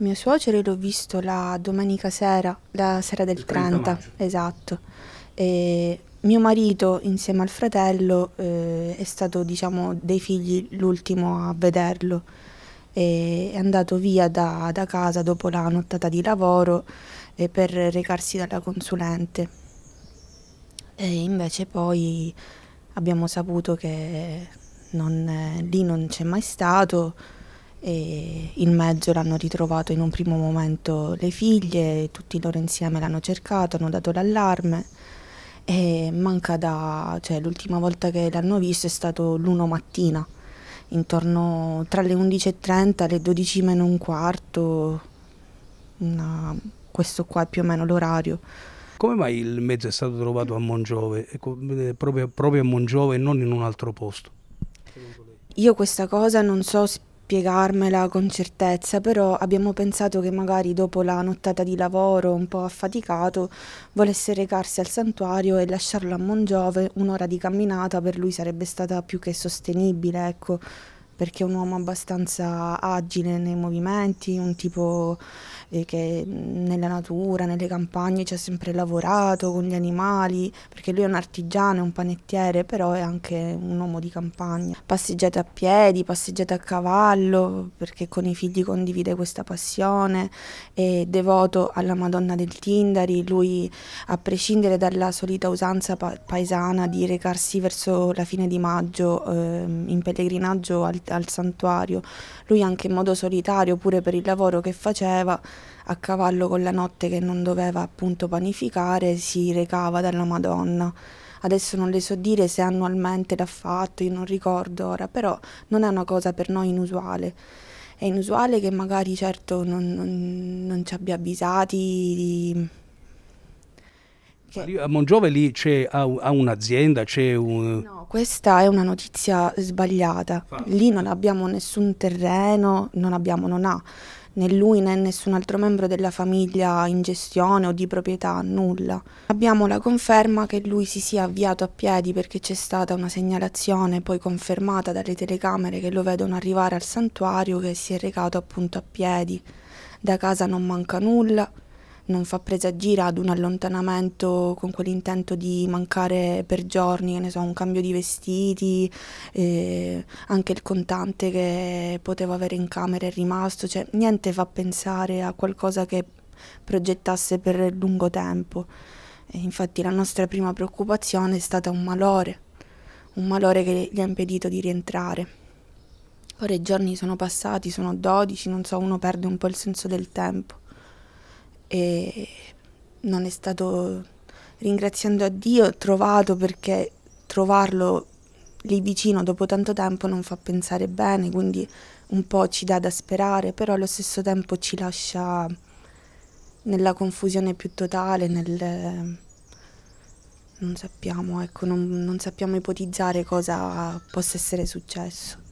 mio suocero l'ho visto la domenica sera, la sera del 30, 30 esatto. E mio marito insieme al fratello eh, è stato diciamo dei figli l'ultimo a vederlo è andato via da, da, casa dopo la nottata di lavoro eh, per recarsi dalla consulente. E invece poi abbiamo saputo che non, eh, lì non c'è mai stato, e in mezzo l'hanno ritrovato in un primo momento le figlie, tutti loro insieme l'hanno cercato, hanno dato l'allarme e manca da, cioè l'ultima volta che l'hanno visto è stato l'1 mattina, intorno tra le 11.30 e le 12 meno un quarto, una, questo qua è più o meno l'orario. Come mai il mezzo è stato trovato a Mongiove, eh, proprio, proprio a Mongiove e non in un altro posto? Io questa cosa non so spiegarmela con certezza, però abbiamo pensato che magari dopo la nottata di lavoro un po' affaticato volesse recarsi al santuario e lasciarlo a Mongiove, un'ora di camminata per lui sarebbe stata più che sostenibile, ecco perché è un uomo abbastanza agile nei movimenti, un tipo eh, che mm, nella natura, nelle campagne ci ha sempre lavorato con gli animali, perché lui è un artigiano, è un panettiere, però è anche un uomo di campagna. Passeggiate a piedi, passeggiate a cavallo, perché con i figli condivide questa passione, è devoto alla Madonna del Tindari, lui a prescindere dalla solita usanza pa- paesana di recarsi verso la fine di maggio eh, in pellegrinaggio al al santuario. Lui anche in modo solitario, pure per il lavoro che faceva, a cavallo con la notte che non doveva appunto panificare, si recava dalla Madonna. Adesso non le so dire se annualmente l'ha fatto, io non ricordo ora, però non è una cosa per noi inusuale. È inusuale che magari certo non, non, non ci abbia avvisati di, che... A Mongiove lì c'è, ha, ha un'azienda, c'è un... No questa è una notizia sbagliata. Lì non abbiamo nessun terreno, non abbiamo, non ha né lui né nessun altro membro della famiglia in gestione o di proprietà, nulla. Abbiamo la conferma che lui si sia avviato a piedi perché c'è stata una segnalazione poi confermata dalle telecamere che lo vedono arrivare al santuario che si è recato appunto a piedi. Da casa non manca nulla, non fa presagire ad un allontanamento con quell'intento di mancare per giorni, ne so, un cambio di vestiti, eh, anche il contante che potevo avere in camera è rimasto, cioè niente fa pensare a qualcosa che progettasse per lungo tempo. E infatti la nostra prima preoccupazione è stata un malore, un malore che gli ha impedito di rientrare. Ora i giorni sono passati, sono 12, non so, uno perde un po' il senso del tempo e non è stato, ringraziando a Dio, trovato perché trovarlo lì vicino dopo tanto tempo non fa pensare bene, quindi un po' ci dà da sperare, però allo stesso tempo ci lascia nella confusione più totale, nel... non sappiamo, ecco, non, non sappiamo ipotizzare cosa possa essere successo.